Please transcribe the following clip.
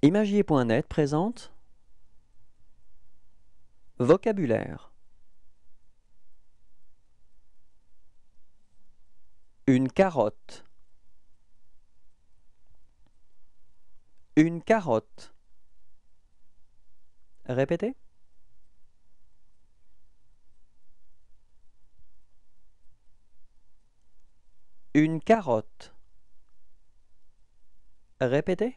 Imagier.net présente Vocabulaire Une carotte Une carotte Répétez Une carotte Répétez